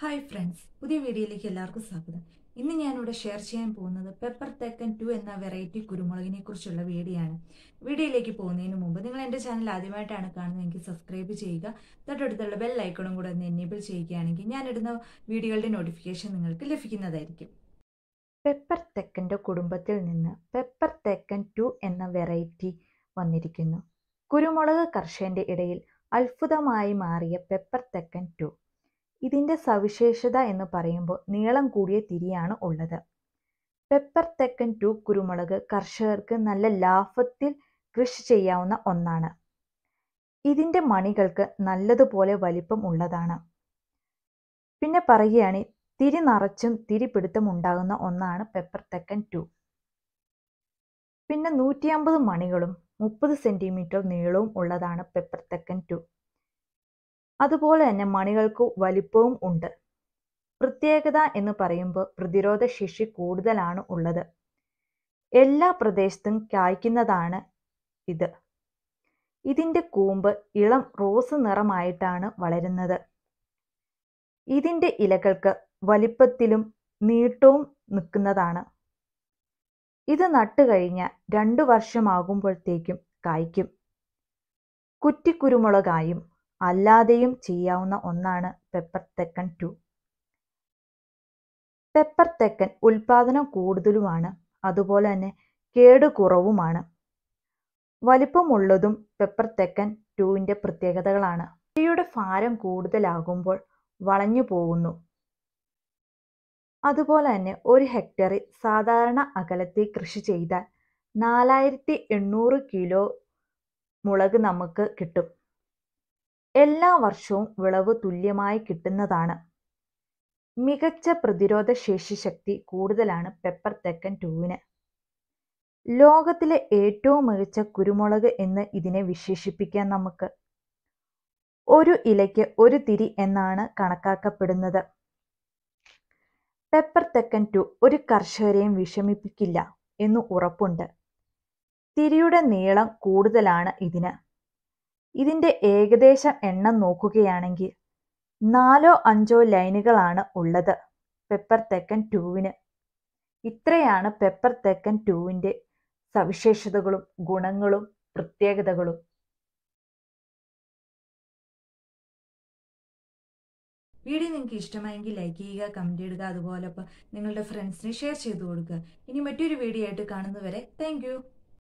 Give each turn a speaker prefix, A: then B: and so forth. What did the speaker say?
A: Hi friends പുതിയ വീഡിയോയിലേക്ക് എല്ലാവർക്കും സ്വാഗതം ഇന്ന് ഞാനിവിടെ ഷെയർ ചെയ്യാൻ പോകുന്നത് പെപ്പർ തേക്കൻ ടു എന്ന വെറൈറ്റി കുരുമുളകിനെ കുറിച്ചുള്ള വീഡിയോ ആണ് വീഡിയോയിലേക്ക് പോകുന്നതിന് മുമ്പ് നിങ്ങൾ എൻ്റെ ചാനൽ ആദ്യമായിട്ടാണ് കാണുന്നതെങ്കിൽ സബ്സ്ക്രൈബ് ചെയ്യുക തൊട്ടടുത്തുള്ള ബെൽ ഐക്കണും കൂടെ ഒന്ന് എനേബിൾ ചെയ്യുകയാണെങ്കിൽ ഞാനിടുന്ന വീഡിയോകളുടെ നോട്ടിഫിക്കേഷൻ നിങ്ങൾക്ക് ലഭിക്കുന്നതായിരിക്കും പെപ്പർ തെക്കൻ്റെ കുടുംബത്തിൽ നിന്ന് പെപ്പർ തേക്കൻ ടു എന്ന വെറൈറ്റി വന്നിരിക്കുന്നു കുരുമുളക് കർഷകൻ്റെ ഇടയിൽ അത്ഭുതമായി മാറിയ പെപ്പർ തെക്കൻ ടു ഇതിൻ്റെ സവിശേഷത എന്ന് പറയുമ്പോൾ നീളം കൂടിയ തിരിയാണ് ഉള്ളത് പെപ്പർ തെക്കൻ ടു കുരുമുളക് കർഷകർക്ക് നല്ല ലാഭത്തിൽ കൃഷി ചെയ്യാവുന്ന ഒന്നാണ് ഇതിൻ്റെ മണികൾക്ക് നല്ലതുപോലെ വലിപ്പം ഉള്ളതാണ് പിന്നെ പറയുകയാണ് തിരി നിറച്ചും തിരി ഉണ്ടാകുന്ന ഒന്നാണ് പെപ്പർ തെക്കൻ ടു പിന്നെ നൂറ്റി അമ്പത് മണികളും മുപ്പത് സെൻറ്റിമീറ്റർ നീളവും ഉള്ളതാണ് പെപ്പർ തെക്കൻ ടു അതുപോലെ തന്നെ മണികൾക്ക് വലിപ്പവും ഉണ്ട് പ്രത്യേകത എന്ന് പറയുമ്പോൾ പ്രതിരോധ ശേഷി കൂടുതലാണ് ഉള്ളത് എല്ലാ പ്രദേശത്തും കായ്ക്കുന്നതാണ് ഇത് ഇതിൻ്റെ കൂമ്പ് ഇളം റോസ് നിറമായിട്ടാണ് വളരുന്നത് ഇതിൻ്റെ ഇലകൾക്ക് വലിപ്പത്തിലും നീട്ടവും നിൽക്കുന്നതാണ് ഇത് നട്ടു കഴിഞ്ഞാൽ രണ്ടു വർഷമാകുമ്പോഴത്തേക്കും കായ്ക്കും കുറ്റിക്കുരുമുളകായും അല്ലാതെയും ചെയ്യാവുന്ന ഒന്നാണ് പെപ്പർ തെക്കൻ ടു പെപ്പർ തെക്കൻ ഉൽപാദനം കൂടുതലുമാണ് അതുപോലെ തന്നെ കേട് കുറവുമാണ് വലിപ്പമുള്ളതും പെപ്പർ തെക്കൻ ടുവിൻ്റെ പ്രത്യേകതകളാണ് ഇവയുടെ ഭാരം കൂടുതലാകുമ്പോൾ വളഞ്ഞു പോകുന്നു അതുപോലെ തന്നെ ഒരു ഹെക്ടറിൽ സാധാരണ അകലത്തിൽ കൃഷി ചെയ്താൽ നാലായിരത്തി എണ്ണൂറ് കിലോ മുളക് നമുക്ക് കിട്ടും എല്ലാ വർഷവും വിളവ് തുല്യമായി കിട്ടുന്നതാണ്. മികച്ച ശേഷി ശക്തി കൂടുതലാണ് പെപ്പർ തെക്കൻ ടൂവിന്. ലോകത്തിലെ ഏറ്റവും മികച്ച കുരുമുളക് എന്ന് ഇതിനെ വിശേഷിപ്പിക്കാം നമുക്ക്. ഒരു ഇലയ്ക്ക് ഒരു തിരി എന്നാണ് കണക്കാക്കപ്പെടുന്നത്. പെപ്പർ തെക്കൻ ടു ഒരു കർഷകരെയും വിഷമിപ്പിക്കില്ല എന്നു ഉറപ്പുണ്ട്. തിരിയുടെ നീളം കൂടുതലാണ് ഇതിന്. ഇതിൻ്റെ ഏകദേശം എണ്ണം നോക്കുകയാണെങ്കിൽ നാലോ അഞ്ചോ ലൈനുകളാണ് ഉള്ളത് പെപ്പർ തെക്കൻ ടൂവിന് ഇത്രയാണ് പെപ്പർ തെക്കൻ ടൂവിൻ്റെ സവിശേഷതകളും ഗുണങ്ങളും പ്രത്യേകതകളും വീഡിയോ നിങ്ങൾക്ക് ഇഷ്ടമായെങ്കിൽ ലൈക്ക് ചെയ്യുക കമൻറ്റ് ചെയ്യുക അതുപോലെ നിങ്ങളുടെ ഫ്രണ്ട്സിന് ഷെയർ ചെയ്തു കൊടുക്കുക ഇനി മറ്റൊരു വീഡിയോ ആയിട്ട് കാണുന്നവരെ താങ്ക്